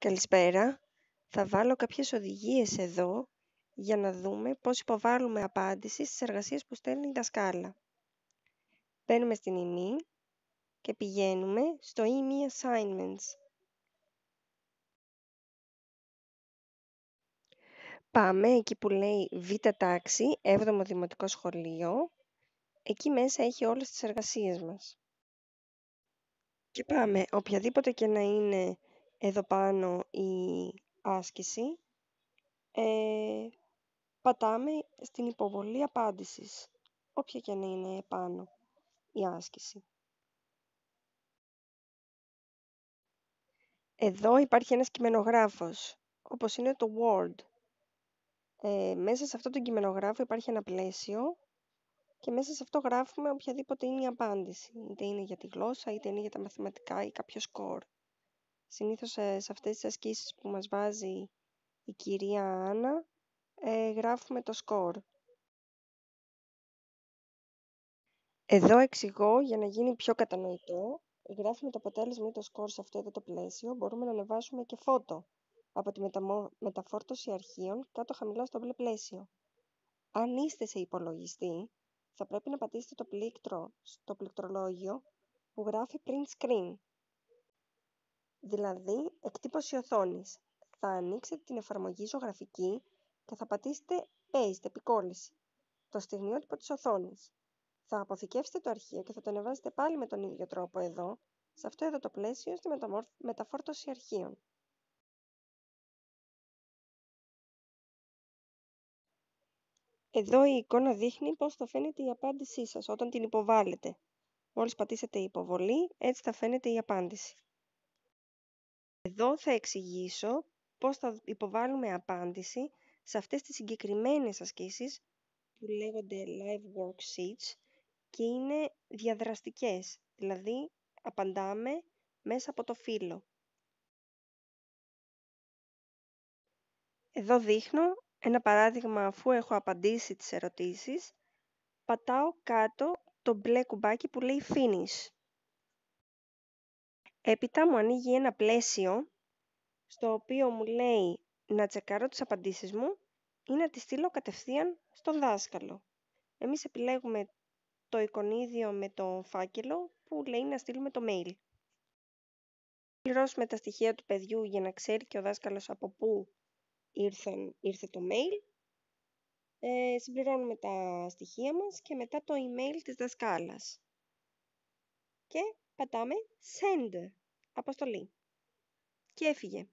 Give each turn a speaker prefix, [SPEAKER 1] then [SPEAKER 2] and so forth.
[SPEAKER 1] Καλησπέρα. Θα βάλω κάποιες οδηγίες εδώ για να δούμε πώς υποβάλλουμε απάντηση στις εργασίες που στέλνει η δασκάλα. Παίρνουμε στην ΙΜΗ e e και πηγαίνουμε στο ΙΜΗ e Assignments. Πάμε εκεί που λέει Β' τάξη, 7ο Δημοτικό Σχολείο. Εκεί μέσα έχει όλες τις εργασίες μας. Και πάμε οποιαδήποτε και να είναι εδώ πάνω η άσκηση, ε, πατάμε στην υποβολή απάντησης, όποια και να είναι πάνω η άσκηση. Εδώ υπάρχει ένας κειμενογράφος, όπως είναι το Word. Ε, μέσα σε αυτό το κειμενογράφο υπάρχει ένα πλαίσιο και μέσα σε αυτό γράφουμε οποιαδήποτε είναι η απάντηση. Είτε είναι για τη γλώσσα, είτε είναι για τα μαθηματικά ή κάποιο score Συνήθως ε, σε αυτές τις ασκήσεις που μας βάζει η κυρία Άννα, ε, γράφουμε το σκορ. Εδώ εξηγώ για να γίνει πιο κατανοητό. Γράφουμε το αποτέλεσμα ή το σκορ σε αυτό εδώ το πλαίσιο. Μπορούμε να ανεβάσουμε και φώτο από τη μεταμό... μεταφόρτωση αρχείων κάτω χαμηλά στο μπλε πλαίσιο. Αν είστε σε υπολογιστή, θα πρέπει να πατήσετε το πλήκτρο στο πληκτρολόγιο που γράφει print screen δηλαδή εκτύπωση οθόνης. Θα ανοίξετε την εφαρμογή ζωγραφική και θα πατήσετε Paste, επικόλυση, το στιγμιότυπο της οθόνης. Θα αποθηκεύσετε το αρχείο και θα το ανεβάσετε πάλι με τον ίδιο τρόπο εδώ, σε αυτό εδώ το πλαίσιο, στη μεταφόρτωση αρχείων. Εδώ η εικόνα δείχνει πώς θα φαίνεται η απάντησή σας όταν την υποβάλλετε. Μόλις πατήσετε υποβολή, έτσι θα φαίνεται η απάντηση. Εδώ θα εξηγήσω πώς θα υποβάλουμε απάντηση σε αυτές τις συγκεκριμένες ασκήσεις που λέγονται live worksheets και είναι διαδραστικές, δηλαδή απαντάμε μέσα από το φύλλο. Εδώ δείχνω ένα παράδειγμα αφού έχω απαντήσει τις ερωτήσεις, πατάω κάτω το μπλε κουμπάκι που λέει Finish. Έπειτα μου ανοίγει ένα πλαίσιο στο οποίο μου λέει να τσεκάρω τις απαντήσεις μου ή να τις στείλω κατευθείαν στον δάσκαλο. Εμείς επιλέγουμε το εικονίδιο με το φάκελο που λέει να στείλουμε το mail. Πληρώσουμε τα στοιχεία του παιδιού για να ξέρει και ο δάσκαλος από πού ήρθε, το mail. Ε, συμπληρώνουμε τα στοιχεία μας και μετά το email της δασκάλας. Και πατάμε send, αποστολή. Και έφυγε.